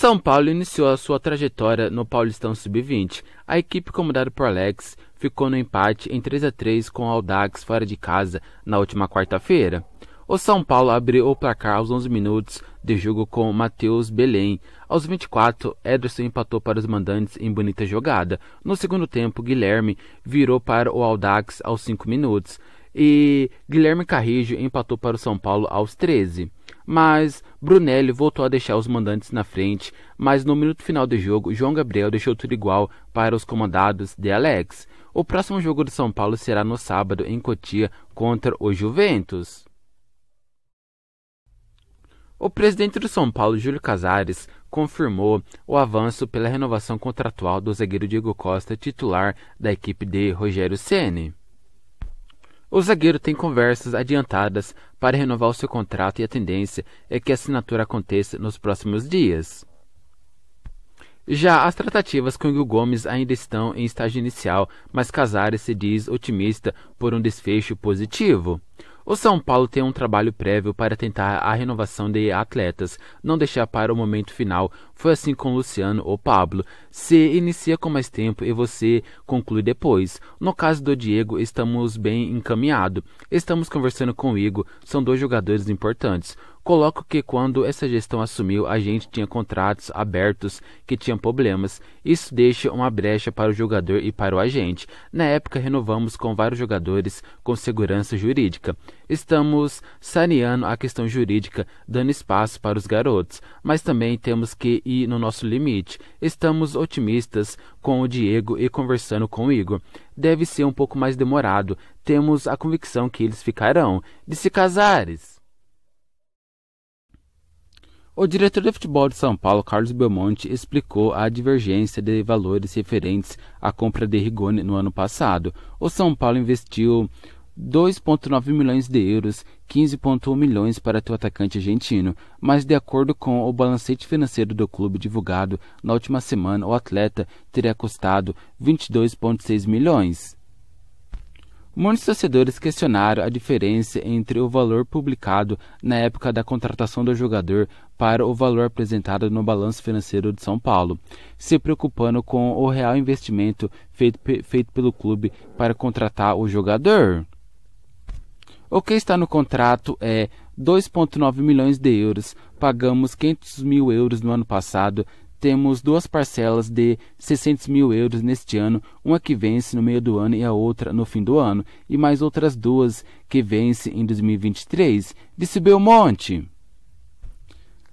São Paulo iniciou a sua trajetória no Paulistão Sub-20. A equipe comandada por Alex ficou no empate em 3 a 3 com o Aldax fora de casa na última quarta-feira. O São Paulo abriu o placar aos 11 minutos de jogo com Matheus Belém. Aos 24, Ederson empatou para os mandantes em bonita jogada. No segundo tempo, Guilherme virou para o Aldax aos 5 minutos e Guilherme Carrijo empatou para o São Paulo aos 13 mas Brunelli voltou a deixar os mandantes na frente, mas no minuto final do jogo, João Gabriel deixou tudo igual para os comandados de Alex. O próximo jogo do São Paulo será no sábado em Cotia contra o Juventus. O presidente do São Paulo, Júlio Casares, confirmou o avanço pela renovação contratual do zagueiro Diego Costa, titular da equipe de Rogério Ceni. O zagueiro tem conversas adiantadas para renovar o seu contrato e a tendência é que a assinatura aconteça nos próximos dias. Já as tratativas com Hugo Gomes ainda estão em estágio inicial, mas Casares se diz otimista por um desfecho positivo. O São Paulo tem um trabalho prévio para tentar a renovação de atletas, não deixar para o momento final. Foi assim com Luciano ou Pablo. Se inicia com mais tempo e você conclui depois. No caso do Diego, estamos bem encaminhados. Estamos conversando com o Igor, são dois jogadores importantes. Coloco que quando essa gestão assumiu, a gente tinha contratos abertos que tinham problemas. Isso deixa uma brecha para o jogador e para o agente. Na época, renovamos com vários jogadores com segurança jurídica. Estamos saneando a questão jurídica, dando espaço para os garotos, mas também temos que ir no nosso limite. Estamos otimistas com o Diego e conversando com o Igor. Deve ser um pouco mais demorado. Temos a convicção que eles ficarão de se casares. O diretor de futebol de São Paulo, Carlos Belmonte, explicou a divergência de valores referentes à compra de Rigoni no ano passado. O São Paulo investiu 2,9 milhões de euros, 15,1 milhões para o atacante argentino, mas de acordo com o balancete financeiro do clube divulgado na última semana, o atleta teria custado 22,6 milhões. Muitos torcedores questionaram a diferença entre o valor publicado na época da contratação do jogador para o valor apresentado no balanço financeiro de São Paulo, se preocupando com o real investimento feito, feito pelo clube para contratar o jogador. O que está no contrato é 2,9 milhões de euros, pagamos 500 mil euros no ano passado, temos duas parcelas de 600 mil euros neste ano, uma que vence no meio do ano e a outra no fim do ano, e mais outras duas que vence em 2023, disse Belmonte.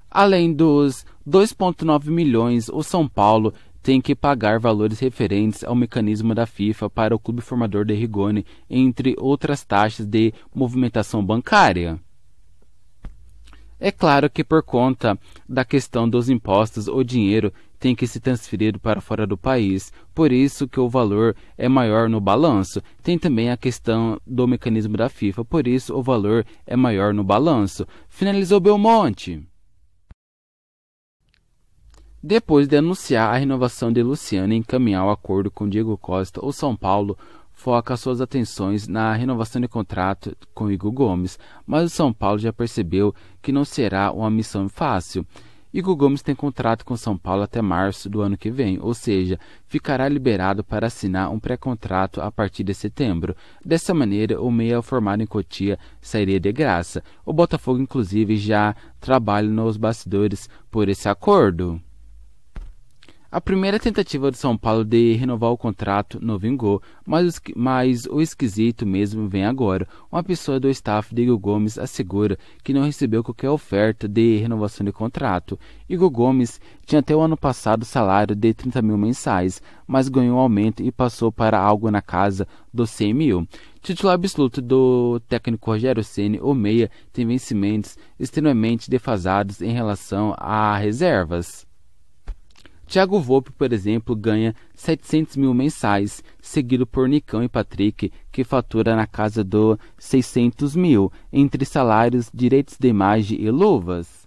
Além dos 2,9 milhões, o São Paulo tem que pagar valores referentes ao mecanismo da FIFA para o clube formador de Rigoni, entre outras taxas de movimentação bancária. É claro que por conta da questão dos impostos, o dinheiro tem que se transferir para fora do país, por isso que o valor é maior no balanço. Tem também a questão do mecanismo da FIFA, por isso o valor é maior no balanço. Finalizou Belmonte. Depois de anunciar a renovação de Luciano e encaminhar o acordo com Diego Costa, o São Paulo foca suas atenções na renovação de contrato com Igor Gomes, mas o São Paulo já percebeu que não será uma missão fácil. Igor Gomes tem contrato com São Paulo até março do ano que vem, ou seja, ficará liberado para assinar um pré-contrato a partir de setembro. Dessa maneira, o meia formado em Cotia sairia de graça. O Botafogo, inclusive, já trabalha nos bastidores por esse acordo. A primeira tentativa de São Paulo de renovar o contrato não vingou, mas, mas, o esquisito mesmo vem agora. Uma pessoa do staff de Igor Gomes assegura que não recebeu qualquer oferta de renovação de contrato. Igor Gomes tinha até o ano passado salário de 30 mil mensais, mas ganhou um aumento e passou para algo na casa dos 100 mil. Titular absoluto do técnico Rogério Ceni, o meia tem vencimentos extremamente defasados em relação a reservas. Tiago Volpe, por exemplo, ganha 700 mil mensais, seguido por Nicão e Patrick, que fatura na casa do 600 mil, entre salários, direitos de imagem e luvas.